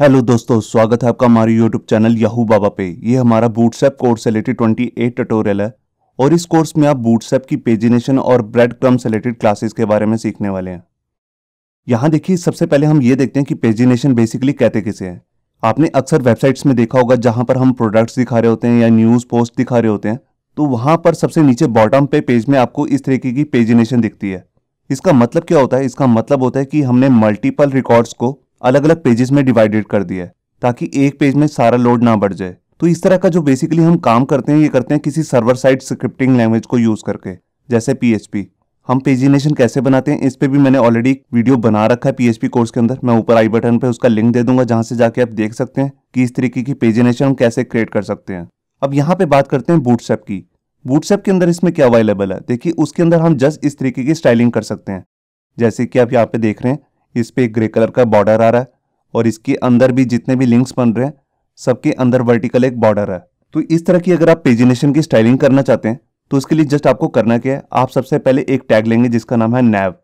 hello दोस्तों स्वागत है आपका हमारे यूट्यूब चैनल याहू बाबा पे ये हमारा बूटसेप कोर्स से रिलेटेड एट ट्यूटोरियल है और इस कोर्स में आप बूटसेप की पेजिनेशन और ब्रेड क्रम से रिलेटेड क्लासेस के बारे में सीखने वाले हैं यहाँ देखिए सबसे पहले हम ये देखते हैं कि पेजिनेशन बेसिकली कहते किसे हैं आपने अक्सर वेबसाइट्स में देखा होगा जहाँ पर हम प्रोडक्ट्स दिखा रहे होते हैं या न्यूज़ पोस्ट दिखा रहे होते हैं तो वहाँ पर सबसे नीचे बॉटम पे पेज में आपको इस तरीके की पेजिनेशन दिखती है इसका मतलब क्या होता है इसका मतलब होता है कि हमने मल्टीपल रिकॉर्ड्स को अलग अलग पेजेस में डिवाइडेड कर दिया है ताकि एक पेज में सारा लोड ना बढ़ जाए तो इस तरह का जो बेसिकली हम काम करते हैं ये करते हैं किसी सर्वर साइड स्क्रिप्टिंग लैंग्वेज को यूज़ करके जैसे पी हम पेजिनेशन कैसे बनाते हैं इस पर भी मैंने ऑलरेडी वीडियो बना रखा है पीएचपी कोर्स के अंदर मैं ऊपर आई बटन पे उसका लिंक दे दूंगा जहां से जाके आप देख सकते हैं कि इस तरीके की पेजिनेशन हम कैसे क्रिएट कर सकते हैं अब यहाँ पे बात करते हैं बूटसेप की बूटसेप के अंदर इसमें क्या अवेलेबल है देखिए उसके अंदर हम जस्ट इस तरीके की स्टाइलिंग कर सकते हैं जैसे कि आप यहाँ पे देख रहे हैं इस पर ग्रे कलर का बॉर्डर आ रहा है और इसके अंदर भी जितने भी लिंक्स बन रहे हैं सबके अंदर वर्टिकल एक बॉर्डर है तो इस तरह की अगर आप पेजिनेशन की स्टाइलिंग करना चाहते हैं तो उसके लिए जस्ट आपको करना क्या है आप सबसे पहले एक टैग लेंगे जिसका नाम है नैव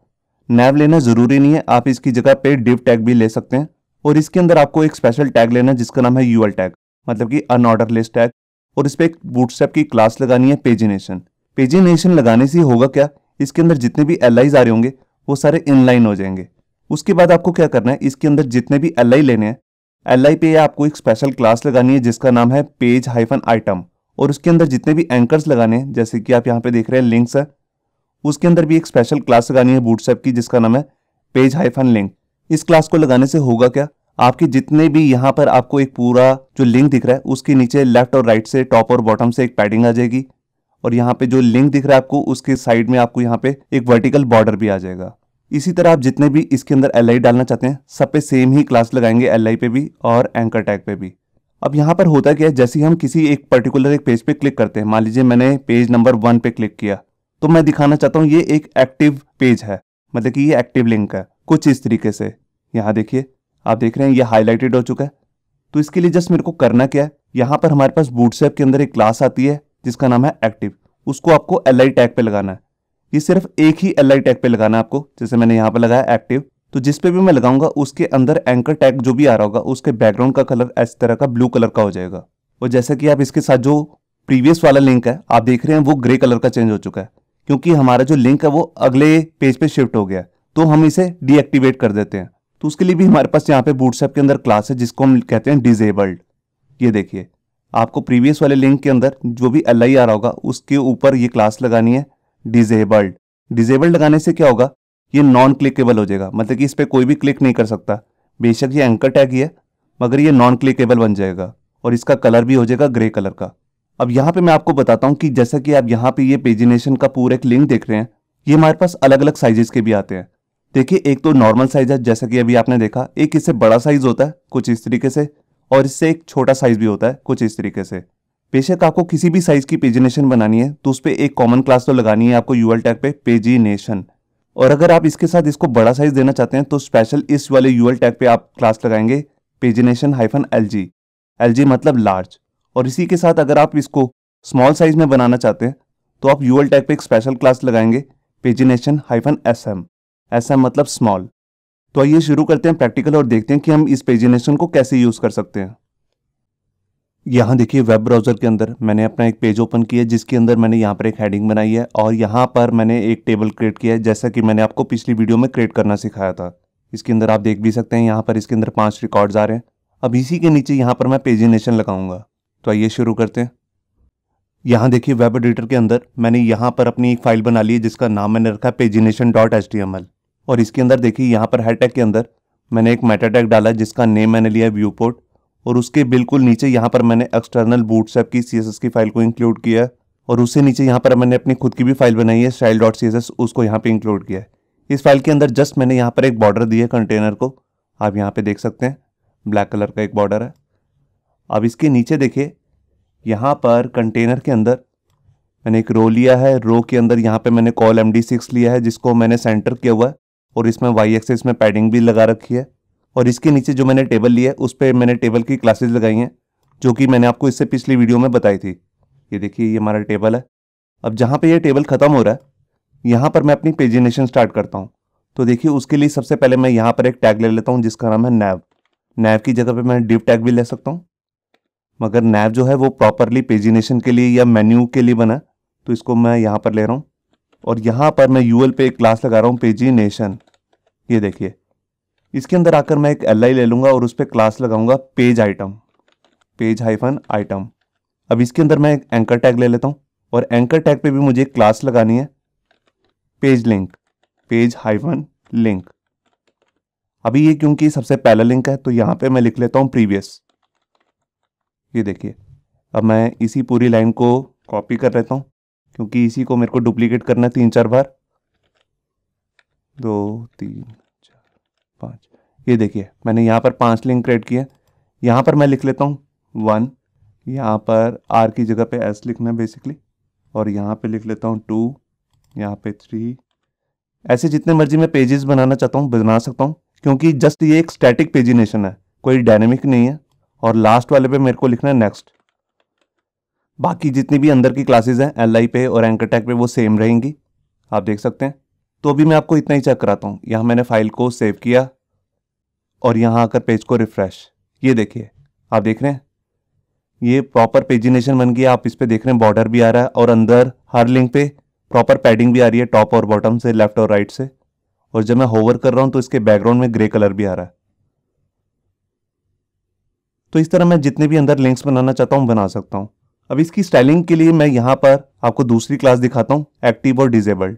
नैव लेना ज़रूरी नहीं है आप इसकी जगह पे डिव टैग भी ले सकते हैं और इसके अंदर आपको एक स्पेशल टैग लेना है जिसका नाम है यूएल टैग मतलब कि अनऑर्डर लिस्ट टैग और इस पर एक बूटस्टेप की क्लास लगानी है पेजिनेशन पेजिनेशन लगाने से होगा क्या इसके अंदर जितने भी एल आ रहे होंगे वो सारे इनलाइन हो जाएंगे उसके बाद आपको क्या करना है इसके अंदर जितने भी एल लेने हैं एल पे आपको एक स्पेशल क्लास लगानी है जिसका नाम है पेज हाइफन आइटम और उसके अंदर जितने भी एंकर्स लगाने हैं जैसे कि आप यहाँ पे देख रहे हैं लिंक्स है उसके अंदर भी एक स्पेशल क्लास लगानी है बूटसेप की जिसका नाम है पेज हाइफन लिंक इस क्लास को लगाने से होगा क्या आपके जितने भी यहाँ पर आपको एक पूरा जो लिंक दिख रहा है उसके नीचे लेफ्ट और राइट से टॉप और बॉटम से एक पैडिंग आ जाएगी और यहाँ पे जो लिंक दिख रहा है आपको उसके साइड में आपको यहाँ पे एक वर्टिकल बॉर्डर भी आ जाएगा इसी तरह आप जितने भी इसके अंदर एल डालना चाहते हैं सब पे सेम ही क्लास लगाएंगे एल पे भी और एंकर टैग पे भी अब यहाँ पर होता क्या है जैसे हम किसी एक पर्टिकुलर एक पेज पे क्लिक करते हैं मान लीजिए मैंने पेज नंबर वन पे क्लिक किया तो मैं दिखाना चाहता हूँ ये एक एक्टिव पेज है मतलब कि ये एक्टिव लिंक है कुछ इस तरीके से यहाँ देखिए आप देख रहे हैं ये हाईलाइटेड हो चुका है तो इसके लिए जस्ट मेरे को करना क्या है यहाँ पर हमारे पास बूटसेप के अंदर एक क्लास आती है जिसका नाम है एक्टिव उसको आपको एल आई टैग पे लगाना है ये सिर्फ एक ही एल आई टैग पे लगाना आपको जैसे मैंने यहाँ पर लगाया एक्टिव तो जिस पे भी मैं लगाऊंगा उसके अंदर एंकर टैग जो भी आ रहा होगा उसके बैकग्राउंड का कलर इस तरह का ब्लू कलर का हो जाएगा और जैसा कि आप इसके साथ जो प्रीवियस वाला लिंक है आप देख रहे हैं वो ग्रे कलर का चेंज हो चुका है क्योंकि हमारा जो लिंक है वो अगले पेज पे शिफ्ट हो गया तो हम इसे डीएक्टिवेट कर देते हैं तो उसके लिए भी हमारे पास यहाँ पे बूटसेप के अंदर क्लास है जिसको हम कहते हैं डिजेबल्ड ये देखिए आपको प्रीवियस वाले लिंक के अंदर जो भी एल आ रहा होगा उसके ऊपर ये क्लास लगानी है डिजेबल्ड डिजेबल्ड लगाने से क्या होगा ये नॉन क्लिकेबल हो जाएगा मतलब कि इस पर कोई भी क्लिक नहीं कर सकता बेशक ये एंकर टैग ही है मगर ये नॉन क्लिकेबल बन जाएगा और इसका कलर भी हो जाएगा ग्रे कलर का अब यहाँ पे मैं आपको बताता हूँ कि जैसा कि आप यहाँ पे ये पेजिनेशन का पूरा एक लिंक देख रहे हैं ये हमारे पास अलग अलग साइजेस के भी आते हैं देखिए एक तो नॉर्मल साइज है जैसा कि अभी आपने देखा एक इससे बड़ा साइज होता है कुछ इस तरीके से और इससे एक छोटा साइज भी होता है कुछ इस तरीके से बेशक आपको किसी भी साइज़ की पेजिनेशन बनानी है तो उस पर एक कॉमन क्लास तो लगानी है आपको यूएल टैग पे पेजिनेशन और अगर आप इसके साथ इसको बड़ा साइज देना चाहते हैं तो स्पेशल इस वाले यूएल टैग पे आप क्लास लगाएंगे pagination hyphen L G L G मतलब लार्ज और इसी के साथ अगर आप इसको स्मॉल साइज में बनाना चाहते हैं तो आप यूएल टैग पे एक स्पेशल क्लास लगाएंगे pagination hyphen S M S M मतलब स्मॉल तो आइए शुरू करते हैं प्रैक्टिकल और देखते हैं कि हम इस पेजिनेशन को कैसे यूज़ कर सकते हैं यहाँ देखिए वेब ब्राउज़र के अंदर मैंने अपना एक पेज ओपन किया जिसके अंदर मैंने यहाँ पर एक हेडिंग बनाई है और यहाँ पर मैंने एक टेबल क्रिएट किया है जैसा कि मैंने आपको पिछली वीडियो में क्रिएट करना सिखाया था इसके अंदर आप देख भी सकते हैं यहाँ पर इसके अंदर पांच रिकॉर्ड्स आ रहे हैं अब इसी के नीचे यहाँ पर मैं पेजिनेशन लगाऊंगा तो आइए शुरू करते हैं यहाँ देखिए वेब एडिटर के अंदर मैंने यहाँ पर अपनी एक फाइल बना ली है जिसका नाम मैंने रखा है pagination dot H M L और इसके अंदर देखिए यहाँ पर हैटैग के अंदर मैंने एक मेटाटैग डाला जिसका नेम मैंने लिया है व्यू पोर्ट और उसके बिल्कुल नीचे यहाँ पर मैंने एक्सटर्नल बूटस्ट्रैप की सी की फाइल को इंक्लूड किया है और उससे नीचे यहाँ पर मैंने अपनी खुद की भी फाइल बनाई है स्टाइल डॉट सी उसको यहाँ पर इंक्लूड किया है इस फाइल के अंदर जस्ट मैंने यहाँ पर एक बॉर्डर दिया है कंटेनर को आप यहाँ पर देख सकते हैं ब्लैक कलर का एक बॉर्डर है अब इसके नीचे देखिए यहाँ पर कंटेनर के अंदर मैंने एक रो लिया है रो के अंदर यहाँ पे मैंने कॉल एम डी सिक्स लिया है जिसको मैंने सेंटर किया हुआ है और इसमें वाई एक्सेस में पैडिंग भी लगा रखी है और इसके नीचे जो मैंने टेबल लिया है उस पर मैंने टेबल की क्लासेज लगाई हैं जो कि मैंने आपको इससे पिछली वीडियो में बताई थी ये देखिए ये हमारा टेबल है अब जहाँ पर यह टेबल ख़त्म हो रहा है यहाँ पर मैं अपनी पेजिनेशन स्टार्ट करता हूँ तो देखिए उसके लिए सबसे पहले मैं यहाँ पर एक टैग ले लेता हूँ जिसका नाम है नैव नैव की जगह पे मैं डिप टैग भी ले सकता हूँ मगर नैव जो है वो प्रॉपरली पेजिनेशन के लिए या मेन्यू के लिए बना तो इसको मैं यहाँ पर ले रहा हूँ और यहाँ पर मैं यूएल पे एक क्लास लगा रहा हूँ पेजिनेशन ये देखिए इसके अंदर आकर मैं एक एल ले लूंगा और उस पर क्लास लगाऊंगा page item page hyphen item अब इसके अंदर मैं एक एंकर टैग ले लेता हूँ और एंकर टैग पे भी मुझे एक क्लास लगानी है page link page hyphen link अभी ये क्योंकि सबसे पहला लिंक है तो यहाँ पे मैं लिख लेता हूँ प्रीवियस ये देखिए अब मैं इसी पूरी लाइन को कॉपी कर लेता हूँ क्योंकि इसी को मेरे को डुप्लीकेट करना है तीन चार बार दो तीन पाँच ये देखिए मैंने यहाँ पर पाँच लिंक क्रिएट किए यहाँ पर मैं लिख लेता हूँ वन यहाँ पर आर की जगह पे एस लिखना है बेसिकली और यहाँ पे लिख लेता हूँ टू यहाँ पे थ्री ऐसे जितने मर्जी मैं पेजेस बनाना चाहता हूँ बना सकता हूँ क्योंकि जस्ट ये एक स्टैटिक पेजिनेशन है कोई डायनेमिक नहीं है और लास्ट वाले पे मेरे को लिखना है नेक्स्ट बाकी जितनी भी अंदर की क्लासेज हैं एल पे और एंकर टैक पे वो सेम रहेंगी आप देख सकते हैं तो अभी मैं आपको इतना ही चेक कराता हूँ यहाँ मैंने फाइल को सेव किया और यहाँ आकर पेज को रिफ्रेश ये देखिए आप देख रहे हैं ये प्रॉपर पेजिनेशन बन गया आप इस पर देख रहे हैं बॉर्डर भी आ रहा है और अंदर हर लिंक पे प्रॉपर पैडिंग भी आ रही है टॉप और बॉटम से लेफ्ट और राइट से और जब मैं होवर कर रहा हूँ तो इसके बैकग्राउंड में ग्रे कलर भी आ रहा है तो इस तरह मैं जितने भी अंदर लिंक्स बनाना चाहता हूँ बना सकता हूँ अब इसकी स्टाइलिंग के लिए मैं यहाँ पर आपको दूसरी क्लास दिखाता हूँ एक्टिव और डिजेबल्ड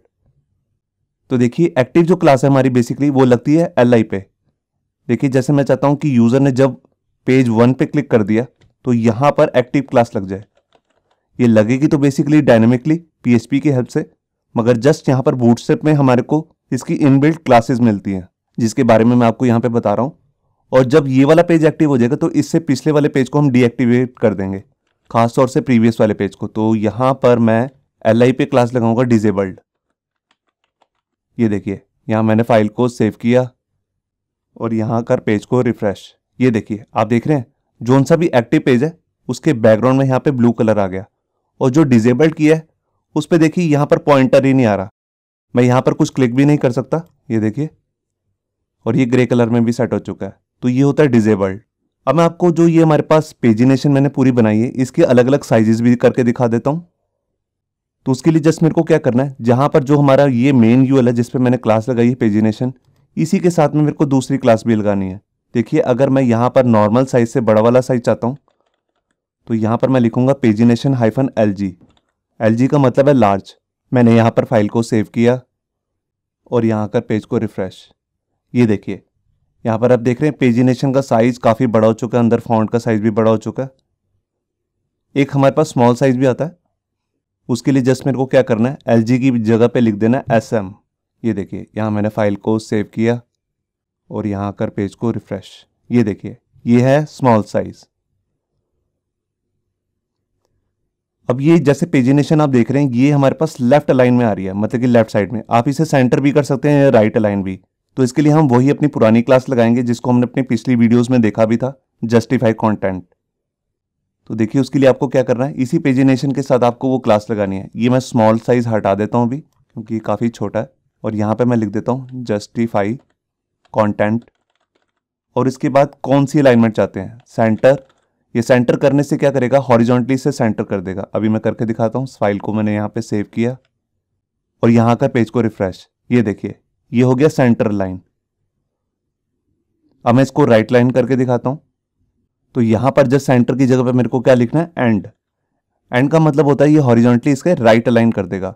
तो देखिए एक्टिव जो क्लास है हमारी बेसिकली वो लगती है एल पे देखिए जैसे मैं चाहता हूं कि यूज़र ने जब पेज वन पे क्लिक कर दिया तो यहां पर एक्टिव क्लास लग जाए ये लगेगी तो बेसिकली डायनेमिकली पीएचपी की हेल्प से मगर जस्ट यहां पर बूटस्टेप में हमारे को इसकी इनबिल्ट क्लासेस मिलती हैं जिसके बारे में मैं आपको यहां पे बता रहा हूं और जब ये वाला पेज एक्टिव हो जाएगा तो इससे पिछले वाले पेज को हम डीएक्टिवेट कर देंगे खासतौर से प्रीवियस वाले पेज को तो यहां पर मैं एल आई पे क्लास लगाऊंगा डिजेबल्ड ये देखिए यहां मैंने फाइल को सेव किया और यहाँ कर पेज को रिफ्रेश ये देखिए आप देख रहे हैं जोन सा भी एक्टिव पेज है उसके बैकग्राउंड में यहाँ पे ब्लू कलर आ गया और जो डिजेबल्ड किया है उस पर देखिए यहाँ पर पॉइंटर ही नहीं आ रहा मैं यहाँ पर कुछ क्लिक भी नहीं कर सकता ये देखिए और ये ग्रे कलर में भी सेट हो चुका है तो ये होता है डिजेबल्ड अब मैं आपको जो ये हमारे पास पेजिनेशन मैंने पूरी बनाई है इसके अलग अलग साइजेस भी करके दिखा देता हूँ तो उसके लिए जस्ट मेरे को क्या करना है जहाँ पर जो हमारा ये मेन यूएल है जिसपे मैंने क्लास लगाई है पेजिनेशन इसी के साथ में मेरे को दूसरी क्लास भी लगानी है देखिए अगर मैं यहाँ पर नॉर्मल साइज़ से बड़ा वाला साइज़ चाहता हूँ तो यहाँ पर मैं लिखूँगा pagination hyphen L G L G का मतलब है लार्ज मैंने यहाँ पर फाइल को सेव किया और यहाँ कर पेज को रिफ़्रेश ये देखिए यहाँ पर आप देख रहे हैं पेजिनेशन का साइज़ काफ़ी बड़ा हो चुका है अंदर फॉन्ट का साइज़ भी बड़ा हो चुका है एक हमारे पास स्मॉल साइज़ भी आता है उसके लिए जस्ट मेरे को क्या करना है एल की जगह पे लिख देना है एस एम ये देखिए यहाँ मैंने फाइल को सेव किया और यहाँ आकर पेज को रिफ्रेश ये देखिए ये है स्मॉल साइज अब ये जैसे पेजिनेशन आप देख रहे हैं ये हमारे पास लेफ्ट लाइन में आ रही है मतलब कि लेफ्ट साइड में आप इसे सेंटर भी कर सकते हैं राइट लाइन भी तो इसके लिए हम वही अपनी पुरानी क्लास लगाएंगे जिसको हमने अपनी पिछली वीडियोस में देखा भी था जस्टिफाई कंटेंट तो देखिए उसके लिए आपको क्या करना है इसी पेजिनेशन के साथ आपको वो क्लास लगानी है ये मैं स्मॉल साइज हटा देता हूँ अभी क्योंकि काफ़ी छोटा है और यहाँ पे मैं लिख देता हूँ जस्टिफाई कंटेंट और इसके बाद कौन सी अलाइनमेंट चाहते हैं सेंटर ये सेंटर करने से क्या करेगा हॉरिजॉन्टली से सेंटर कर देगा अभी मैं करके दिखाता हूँ फाइल को मैंने यहाँ पे सेव किया और यहाँ का पेज को रिफ्रेश ये देखिए ये हो गया सेंटर लाइन अब मैं इसको राइट लाइन करके दिखाता हूँ तो यहाँ पर जस्ट सेंटर की जगह पर मेरे को क्या लिखना है एंड एंड का मतलब होता है ये हॉरिजॉन्टली इसके राइट अलाइन कर देगा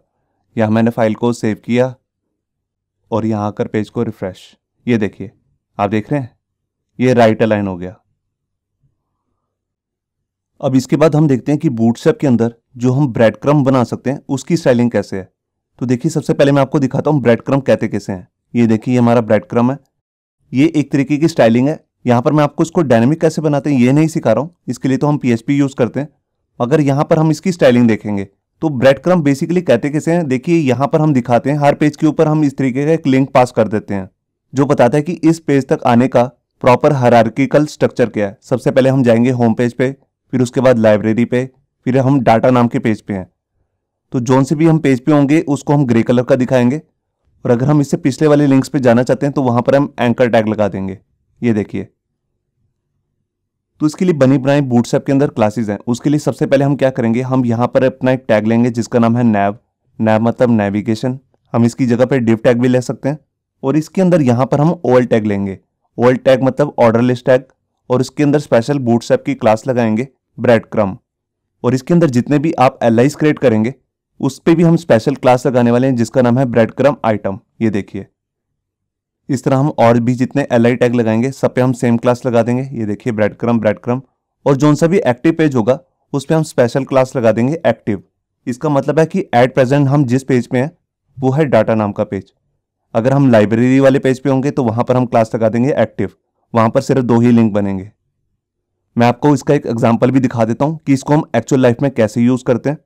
यहाँ मैंने फाइल को सेव किया और यहाँ आकर पेज को रिफ्रेश ये देखिए आप देख रहे हैं ये राइट अलाइन हो गया अब इसके बाद हम देखते हैं कि बूटसेप के अंदर जो हम ब्रेड क्रम बना सकते हैं उसकी स्टाइलिंग कैसे है तो देखिए सबसे पहले मैं आपको दिखाता हूँ ब्रेड क्रम कहते कैसे हैं ये देखिए हमारा ब्रेड क्रम है ये एक तरीके की स्टाइलिंग है यहाँ पर मैं आपको इसको डायनेमिक कैसे बनाते हैं ये नहीं सिखा रहा हूँ इसके लिए तो हम पी यूज़ करते हैं मगर यहाँ पर हम इसकी स्टाइलिंग देखेंगे तो ब्रेड क्रम बेसिकली कहते कैसे हैं देखिए यहाँ पर हम दिखाते हैं हर पेज के ऊपर हम इस तरीके का एक लिंक पास कर देते हैं जो बताता है कि इस पेज तक आने का प्रॉपर हरारकिकल स्ट्रक्चर क्या है सबसे पहले हम जाएंगे होम पेज पे फिर उसके बाद लाइब्रेरी पे फिर हम डाटा नाम के पेज पे हैं तो जोन से भी हम पेज पे होंगे उसको हम ग्रे कलर का दिखाएंगे और अगर हम इससे पिछले वाले लिंक्स पे जाना चाहते हैं तो वहाँ पर हम एंकर टैग लगा देंगे ये देखिए तो इसके लिए बनी बनाई बूटसेप के अंदर क्लासेज हैं उसके लिए सबसे पहले हम क्या करेंगे हम यहाँ पर अपना एक टैग लेंगे जिसका नाम है नैव नैव मतलब नेविगेशन हम इसकी जगह पर डिव टैग भी ले सकते हैं और इसके अंदर यहाँ पर हम ओल्ड टैग लेंगे ओल्ड टैग मतलब ऑर्डर लिस्ट टैग और इसके अंदर स्पेशल बूटसेप की क्लास लगाएंगे ब्रेड क्रम और इसके अंदर जितने भी आप एल क्रिएट करेंगे उस पर भी हम स्पेशल क्लास लगाने वाले हैं जिसका नाम है ब्रेड क्रम आइटम ये देखिए इस तरह हम और भी जितने एल आई टैग लगाएंगे सब पे हम सेम क्लास लगा देंगे ये देखिए ब्रेड क्रम ब्रेड क्रम और जो सा भी एक्टिव पेज होगा उस पर हम स्पेशल क्लास लगा देंगे एक्टिव इसका मतलब है कि एट प्रेजेंट हम जिस पेज पे हैं वो है डाटा नाम का पेज अगर हम लाइब्रेरी वाले पेज पे होंगे तो वहाँ पर हम क्लास लगा देंगे एक्टिव वहाँ पर सिर्फ दो ही लिंक बनेंगे मैं आपको इसका एक एग्जाम्पल भी दिखा देता हूँ कि इसको हम एक्चुअल लाइफ में कैसे यूज़ करते हैं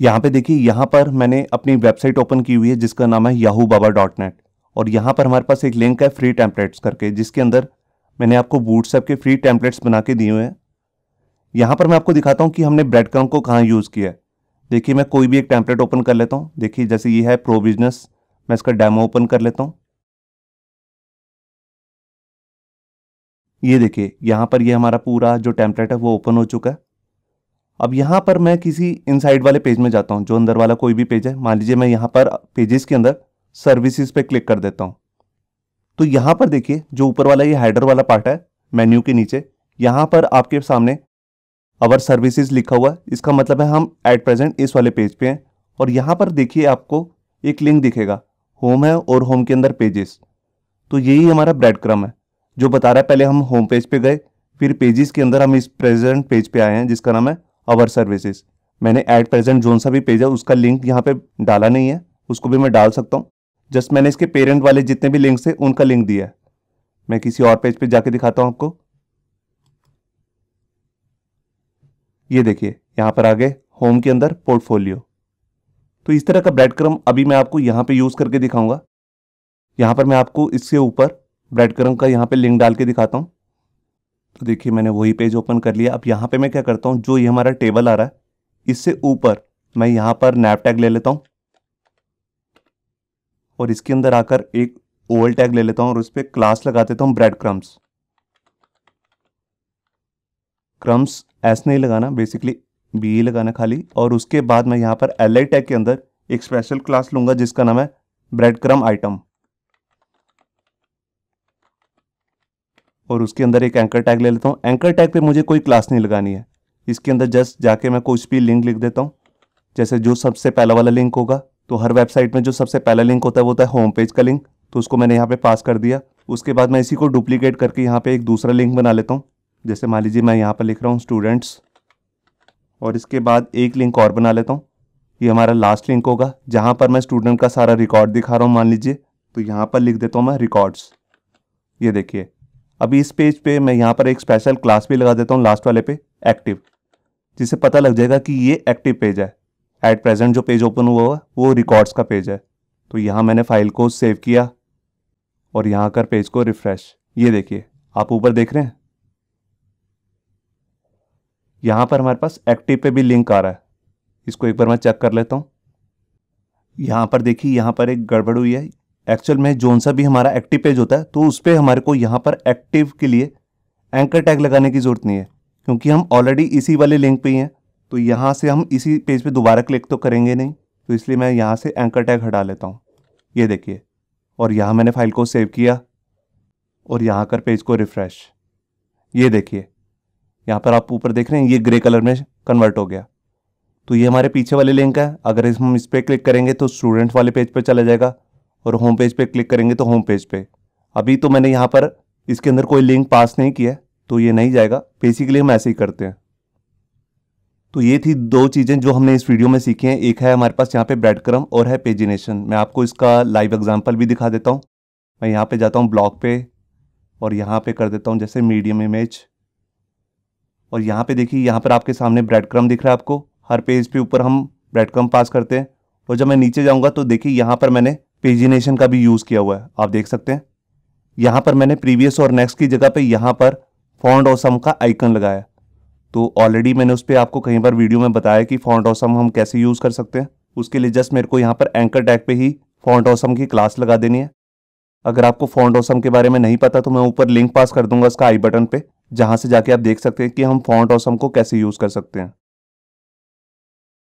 यहाँ पे देखिए यहाँ पर मैंने अपनी वेबसाइट ओपन की हुई है जिसका नाम है याहू बाबा डॉट नेट और यहाँ पर हमारे पास एक लिंक है फ्री टैंपलेट्स करके जिसके अंदर मैंने आपको व्हाट्सएप के फ्री टैंपलेट्स बना के दिए हुए हैं यहाँ पर मैं आपको दिखाता हूँ कि हमने ब्रेड क्रम को कहाँ यूज़ किया है देखिए मैं कोई भी एक टैंपलेट ओपन कर लेता हूँ देखिए जैसे ये है प्रो बिजनेस मैं इसका डैमो ओपन कर लेता हूँ ये देखिए यहाँ पर ये हमारा पूरा जो टैंपलेट है वो ओपन हो चुका है अब यहाँ पर मैं किसी इन वाले पेज में जाता हूँ जो अंदर वाला कोई भी पेज है मान लीजिए मैं यहाँ पर पेजेस के अंदर सर्विसेज पे क्लिक कर देता हूँ तो यहाँ पर देखिए जो ऊपर वाला ये हैडर वाला पार्ट है मेन्यू के नीचे यहाँ पर आपके सामने अवर सर्विसेज लिखा हुआ है इसका मतलब है हम एट प्रेजेंट इस वाले पेज पे हैं और यहाँ पर देखिए आपको एक लिंक दिखेगा होम है और होम के अंदर पेजेस तो यही हमारा ब्रेड क्रम है जो बता रहा है पहले हम होम पेज पे गए फिर पेजेस के अंदर हम इस प्रेजेंट पेज पे आए हैं जिसका नाम है अवर सर्विसेज मैंने एट प्रेजेंट जोन सा भी पेज है उसका लिंक यहाँ पे डाला नहीं है उसको भी मैं डाल सकता हूँ जस्ट मैंने इसके पेरेंट वाले जितने भी लिंक्स थे उनका लिंक दिया है मैं किसी और पेज पे जाके दिखाता हूँ आपको ये देखिए यहाँ पर आगे होम के अंदर पोर्टफोलियो तो इस तरह का ब्रेड क्रम अभी मैं आपको यहाँ पे यूज़ करके दिखाऊंगा यहाँ पर मैं आपको इसके ऊपर ब्रेड क्रम का यहाँ पे लिंक डाल के दिखाता हूँ तो देखिए मैंने वही पेज ओपन कर लिया अब यहाँ पे मैं क्या करता हूँ जो ये हमारा टेबल आ रहा है इससे ऊपर मैं यहाँ पर नैप टैग ले लेता हूँ और इसके अंदर आकर एक ओवल टैग ले लेता हूँ और उस पर क्लास लगा देता हूँ ब्रेड क्रम्स क्रम्स एस नहीं लगाना बेसिकली बी लगाना खाली और उसके बाद मैं यहाँ पर एल टैग के अंदर एक स्पेशल क्लास लूंगा जिसका नाम है ब्रेड क्रम आइटम और उसके अंदर एक एंकर टैग ले लेता हूँ एंकर टैग पे मुझे कोई क्लास नहीं लगानी है इसके अंदर जस्ट जाके मैं कुछ भी लिंक लिख देता हूँ जैसे जो सबसे पहला वाला लिंक होगा तो हर वेबसाइट में जो सबसे पहला लिंक होता है वो होता है होम पेज का लिंक तो उसको मैंने यहाँ पे पास कर दिया उसके बाद मैं इसी को डुप्लीकेट करके यहाँ पे एक दूसरा लिंक बना लेता हूँ जैसे मान लीजिए मैं यहाँ पर लिख रहा हूँ स्टूडेंट्स और इसके बाद एक लिंक और बना लेता हूँ ये हमारा लास्ट लिंक होगा जहाँ पर मैं स्टूडेंट का सारा रिकॉर्ड दिखा रहा हूँ मान लीजिए तो यहाँ पर लिख देता हूँ मैं रिकॉर्ड्स ये देखिए अभी इस पेज पे मैं यहाँ पर एक स्पेशल क्लास भी लगा देता हूँ लास्ट वाले पे एक्टिव जिसे पता लग जाएगा कि ये एक्टिव पेज है एट प्रेजेंट जो पेज ओपन हुआ हुआ वो रिकॉर्ड्स का पेज है तो यहाँ मैंने फाइल को सेव किया और यहाँ कर पेज को रिफ्रेश ये देखिए आप ऊपर देख रहे हैं यहाँ पर हमारे पास एक्टिव पे भी लिंक आ रहा है इसको एक बार मैं चेक कर लेता हूँ यहाँ पर देखिए यहाँ पर एक गड़बड़ हुई है एक्चुअल में जोन सा भी हमारा एक्टिव पेज होता है तो उस पर हमारे को यहाँ पर एक्टिव के लिए एंकर टैग लगाने की ज़रूरत नहीं है क्योंकि हम ऑलरेडी इसी वाले लिंक पे ही हैं तो यहाँ से हम इसी पेज पे दोबारा क्लिक तो करेंगे नहीं तो इसलिए मैं यहाँ से एंकर टैग हटा लेता हूँ ये देखिए और यहाँ मैंने फाइल को सेव किया और यहाँ कर पेज को रिफ़्रेश ये देखिए यहाँ पर आप ऊपर देख रहे हैं ये ग्रे कलर में कन्वर्ट हो गया तो ये हमारे पीछे वाले लिंक है अगर हम इस पर क्लिक करेंगे तो स्टूडेंट्स वाले पेज पर चला जाएगा और होम पेज पे क्लिक करेंगे तो होम पेज पे अभी तो मैंने यहाँ पर इसके अंदर कोई लिंक पास नहीं किया तो ये नहीं जाएगा बेसिकली हम ऐसे ही करते हैं तो ये थी दो चीज़ें जो हमने इस वीडियो में सीखी हैं एक है हमारे पास यहाँ पे ब्रेड क्रम और है पेजिनेशन मैं आपको इसका लाइव एग्जांपल भी दिखा देता हूँ मैं यहाँ पे जाता हूँ ब्लॉग पे और यहाँ पे कर देता हूँ जैसे मीडियम इमेज और यहाँ पे देखिए यहाँ पर आपके सामने ब्रेड क्रम दिख रहा है आपको हर पेज पे ऊपर हम ब्रेड क्रम पास करते हैं और जब मैं नीचे जाऊँगा तो देखिए यहाँ पर मैंने पेजिनेशन का भी यूज़ किया हुआ है आप देख सकते हैं यहां पर मैंने प्रीवियस और नेक्स्ट की जगह पे यहां पर फॉन्ड ऑसम का आइकन लगाया तो ऑलरेडी मैंने उस पर आपको कहीं पर वीडियो में बताया कि फॉन्ट ऑसम हम कैसे यूज़ कर सकते हैं उसके लिए जस्ट मेरे को यहाँ पर एंकर टैग पे ही फॉन्ट ऑसम की क्लास लगा देनी है अगर आपको फॉन्ट ऑसम के बारे में नहीं पता तो मैं ऊपर लिंक पास कर दूंगा उसका आई बटन पे जहां से जाके आप देख सकते हैं कि हम फॉन्ट ऑसम को कैसे यूज़ कर सकते हैं